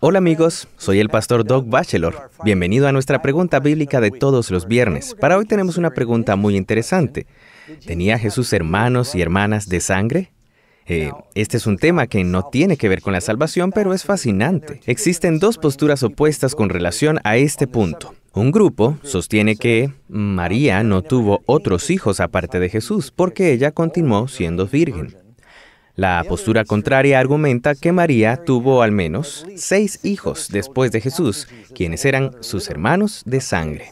Hola amigos, soy el pastor Doug Bachelor. Bienvenido a nuestra pregunta bíblica de todos los viernes. Para hoy tenemos una pregunta muy interesante. ¿Tenía Jesús hermanos y hermanas de sangre? Eh, este es un tema que no tiene que ver con la salvación, pero es fascinante. Existen dos posturas opuestas con relación a este punto. Un grupo sostiene que María no tuvo otros hijos aparte de Jesús porque ella continuó siendo virgen. La postura contraria argumenta que María tuvo al menos seis hijos después de Jesús, quienes eran sus hermanos de sangre.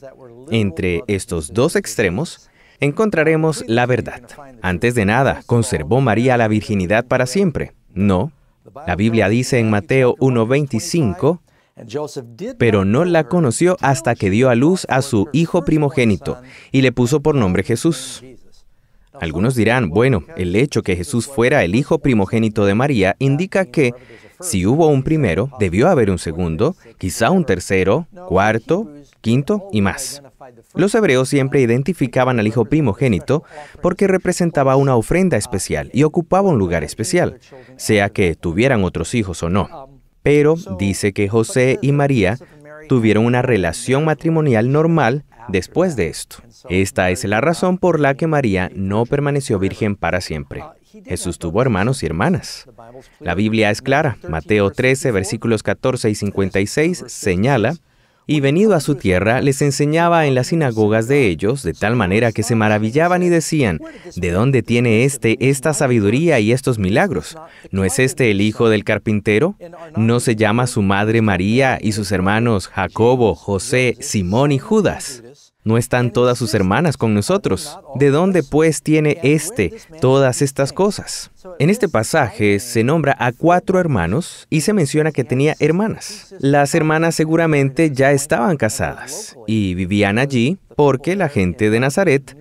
Entre estos dos extremos, encontraremos la verdad. Antes de nada, ¿conservó María la virginidad para siempre? No. La Biblia dice en Mateo 1.25, pero no la conoció hasta que dio a luz a su hijo primogénito y le puso por nombre Jesús. Algunos dirán, bueno, el hecho que Jesús fuera el hijo primogénito de María indica que si hubo un primero, debió haber un segundo, quizá un tercero, cuarto, quinto y más. Los hebreos siempre identificaban al hijo primogénito porque representaba una ofrenda especial y ocupaba un lugar especial, sea que tuvieran otros hijos o no. Pero dice que José y María tuvieron una relación matrimonial normal después de esto. Esta es la razón por la que María no permaneció virgen para siempre. Jesús tuvo hermanos y hermanas. La Biblia es clara. Mateo 13, versículos 14 y 56 señala, y venido a su tierra les enseñaba en las sinagogas de ellos, de tal manera que se maravillaban y decían, ¿de dónde tiene éste esta sabiduría y estos milagros? ¿No es este el hijo del carpintero? ¿No se llama su madre María y sus hermanos Jacobo, José, Simón y Judas? ¿No están todas sus hermanas con nosotros? ¿De dónde pues tiene éste todas estas cosas? En este pasaje se nombra a cuatro hermanos y se menciona que tenía hermanas. Las hermanas seguramente ya estaban casadas y vivían allí porque la gente de Nazaret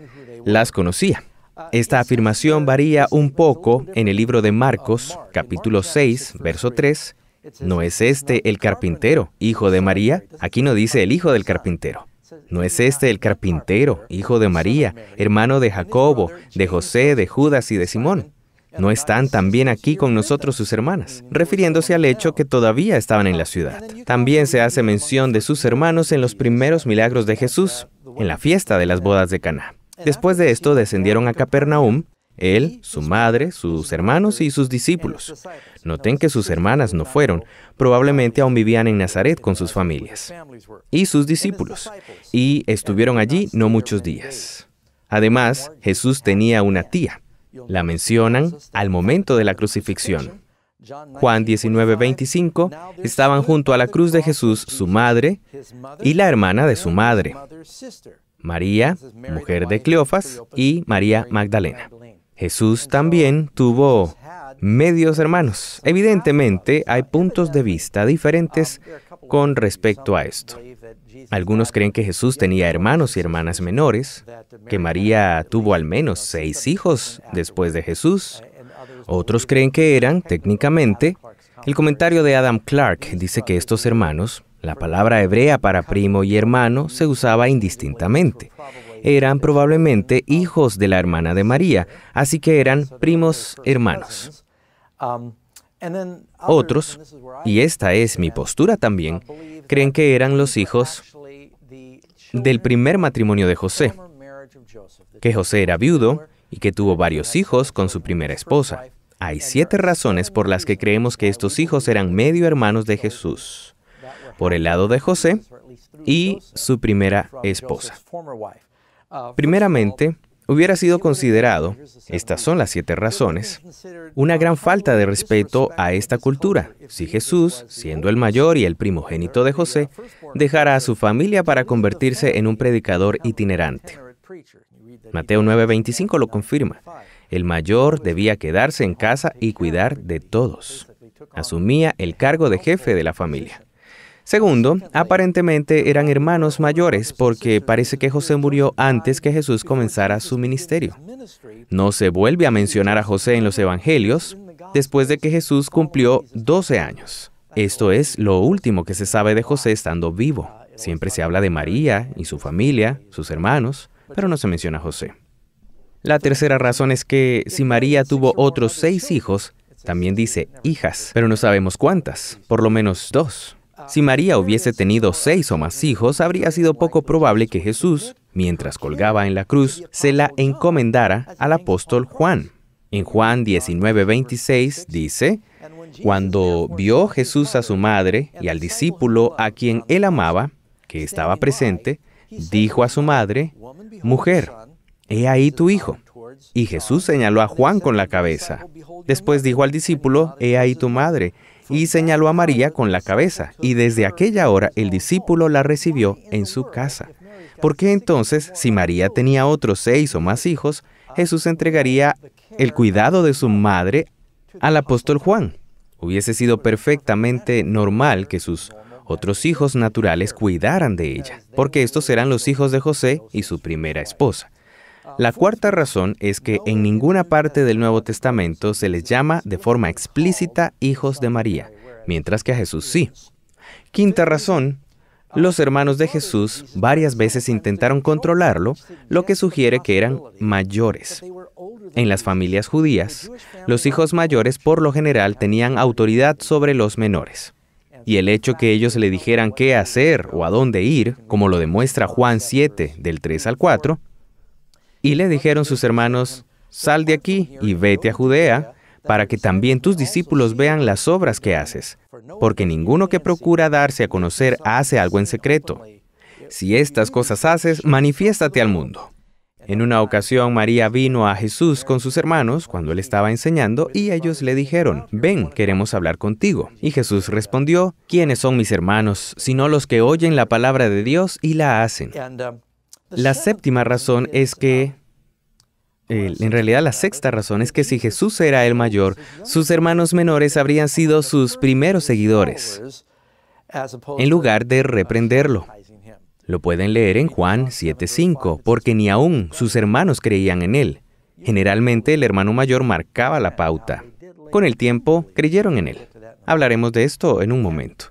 las conocía. Esta afirmación varía un poco en el libro de Marcos, capítulo 6, verso 3. ¿No es este el carpintero, hijo de María? Aquí no dice el hijo del carpintero. ¿No es este el carpintero, hijo de María, hermano de Jacobo, de José, de Judas y de Simón? ¿No están también aquí con nosotros sus hermanas? Refiriéndose al hecho que todavía estaban en la ciudad. También se hace mención de sus hermanos en los primeros milagros de Jesús, en la fiesta de las bodas de Caná. Después de esto descendieron a Capernaum él, su madre, sus hermanos y sus discípulos. Noten que sus hermanas no fueron, probablemente aún vivían en Nazaret con sus familias. Y sus discípulos. Y estuvieron allí no muchos días. Además, Jesús tenía una tía. La mencionan al momento de la crucifixión. Juan 19:25, estaban junto a la cruz de Jesús su madre y la hermana de su madre, María, mujer de Cleofas, y María Magdalena. Jesús también tuvo medios hermanos. Evidentemente hay puntos de vista diferentes con respecto a esto. Algunos creen que Jesús tenía hermanos y hermanas menores, que María tuvo al menos seis hijos después de Jesús. Otros creen que eran, técnicamente, el comentario de Adam Clark dice que estos hermanos, la palabra hebrea para primo y hermano, se usaba indistintamente eran probablemente hijos de la hermana de María, así que eran primos hermanos. Otros, y esta es mi postura también, creen que eran los hijos del primer matrimonio de José, que José era viudo y que tuvo varios hijos con su primera esposa. Hay siete razones por las que creemos que estos hijos eran medio hermanos de Jesús, por el lado de José y su primera esposa. Primeramente, hubiera sido considerado, estas son las siete razones, una gran falta de respeto a esta cultura si Jesús, siendo el mayor y el primogénito de José, dejara a su familia para convertirse en un predicador itinerante. Mateo 9:25 lo confirma. El mayor debía quedarse en casa y cuidar de todos. Asumía el cargo de jefe de la familia. Segundo, aparentemente eran hermanos mayores porque parece que José murió antes que Jesús comenzara su ministerio. No se vuelve a mencionar a José en los Evangelios después de que Jesús cumplió 12 años. Esto es lo último que se sabe de José estando vivo. Siempre se habla de María y su familia, sus hermanos, pero no se menciona a José. La tercera razón es que si María tuvo otros seis hijos, también dice hijas, pero no sabemos cuántas, por lo menos dos. Si María hubiese tenido seis o más hijos, habría sido poco probable que Jesús, mientras colgaba en la cruz, se la encomendara al apóstol Juan. En Juan 19:26 dice, cuando vio Jesús a su madre y al discípulo a quien él amaba, que estaba presente, dijo a su madre, Mujer, he ahí tu hijo. Y Jesús señaló a Juan con la cabeza. Después dijo al discípulo, He ahí tu madre y señaló a María con la cabeza, y desde aquella hora el discípulo la recibió en su casa. Porque entonces, si María tenía otros seis o más hijos, Jesús entregaría el cuidado de su madre al apóstol Juan. Hubiese sido perfectamente normal que sus otros hijos naturales cuidaran de ella, porque estos eran los hijos de José y su primera esposa. La cuarta razón es que en ninguna parte del Nuevo Testamento se les llama de forma explícita hijos de María, mientras que a Jesús sí. Quinta razón, los hermanos de Jesús varias veces intentaron controlarlo, lo que sugiere que eran mayores. En las familias judías, los hijos mayores por lo general tenían autoridad sobre los menores. Y el hecho que ellos le dijeran qué hacer o a dónde ir, como lo demuestra Juan 7 del 3 al 4, y le dijeron sus hermanos, sal de aquí y vete a Judea, para que también tus discípulos vean las obras que haces, porque ninguno que procura darse a conocer hace algo en secreto. Si estas cosas haces, manifiéstate al mundo. En una ocasión María vino a Jesús con sus hermanos cuando él estaba enseñando y ellos le dijeron, ven, queremos hablar contigo. Y Jesús respondió, ¿quiénes son mis hermanos sino los que oyen la palabra de Dios y la hacen? La séptima razón es que eh, en realidad la sexta razón es que si Jesús era el mayor, sus hermanos menores habrían sido sus primeros seguidores, en lugar de reprenderlo. Lo pueden leer en Juan 7:5, porque ni aún sus hermanos creían en él. Generalmente el hermano mayor marcaba la pauta. Con el tiempo creyeron en él. Hablaremos de esto en un momento.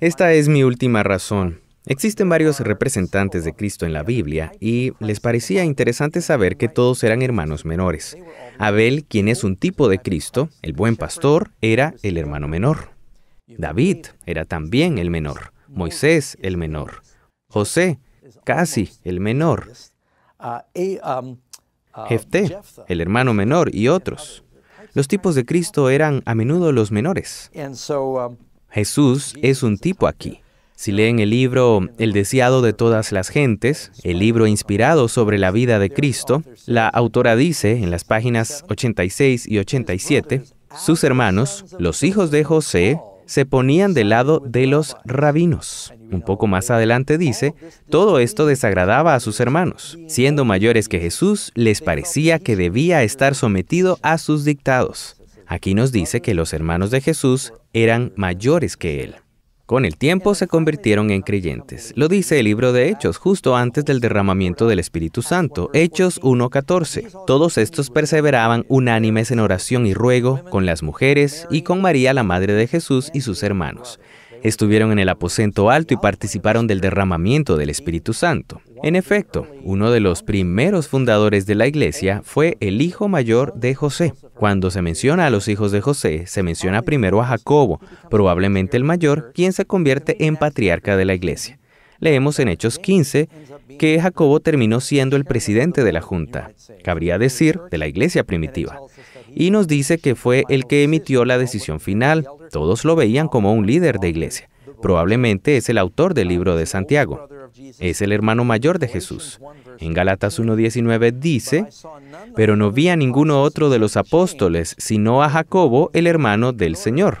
Esta es mi última razón. Existen varios representantes de Cristo en la Biblia y les parecía interesante saber que todos eran hermanos menores. Abel, quien es un tipo de Cristo, el buen pastor, era el hermano menor. David era también el menor. Moisés el menor. José casi el menor. Jefté, el hermano menor y otros. Los tipos de Cristo eran a menudo los menores. Um, Jesús es un tipo aquí. Si leen el libro El deseado de todas las gentes, el libro inspirado sobre la vida de Cristo, la autora dice en las páginas 86 y 87, sus hermanos, los hijos de José, se ponían del lado de los rabinos. Un poco más adelante dice, todo esto desagradaba a sus hermanos. Siendo mayores que Jesús, les parecía que debía estar sometido a sus dictados. Aquí nos dice que los hermanos de Jesús eran mayores que él. Con el tiempo se convirtieron en creyentes. Lo dice el libro de Hechos, justo antes del derramamiento del Espíritu Santo, Hechos 1.14. Todos estos perseveraban unánimes en oración y ruego con las mujeres y con María, la Madre de Jesús, y sus hermanos estuvieron en el aposento alto y participaron del derramamiento del Espíritu Santo. En efecto, uno de los primeros fundadores de la iglesia fue el hijo mayor de José. Cuando se menciona a los hijos de José, se menciona primero a Jacobo, probablemente el mayor, quien se convierte en patriarca de la iglesia. Leemos en Hechos 15 que Jacobo terminó siendo el presidente de la junta, cabría decir, de la iglesia primitiva y nos dice que fue el que emitió la decisión final. Todos lo veían como un líder de iglesia. Probablemente es el autor del libro de Santiago. Es el hermano mayor de Jesús. En Galatas 1.19 dice, pero no vi a ninguno otro de los apóstoles, sino a Jacobo, el hermano del Señor.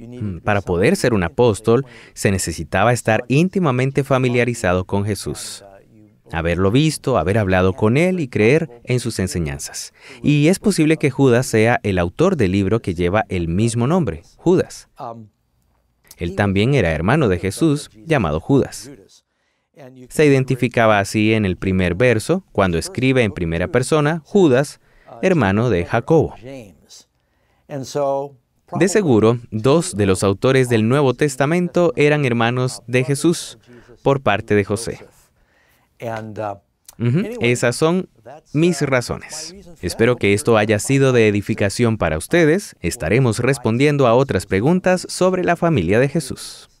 Hmm, para poder ser un apóstol, se necesitaba estar íntimamente familiarizado con Jesús haberlo visto, haber hablado con él y creer en sus enseñanzas. Y es posible que Judas sea el autor del libro que lleva el mismo nombre, Judas. Él también era hermano de Jesús, llamado Judas. Se identificaba así en el primer verso, cuando escribe en primera persona, Judas, hermano de Jacobo. De seguro, dos de los autores del Nuevo Testamento eran hermanos de Jesús por parte de José. Uh, Esas son mis uh, razones. Espero que esto haya sido de edificación para ustedes. Estaremos respondiendo a otras preguntas sobre la familia de Jesús.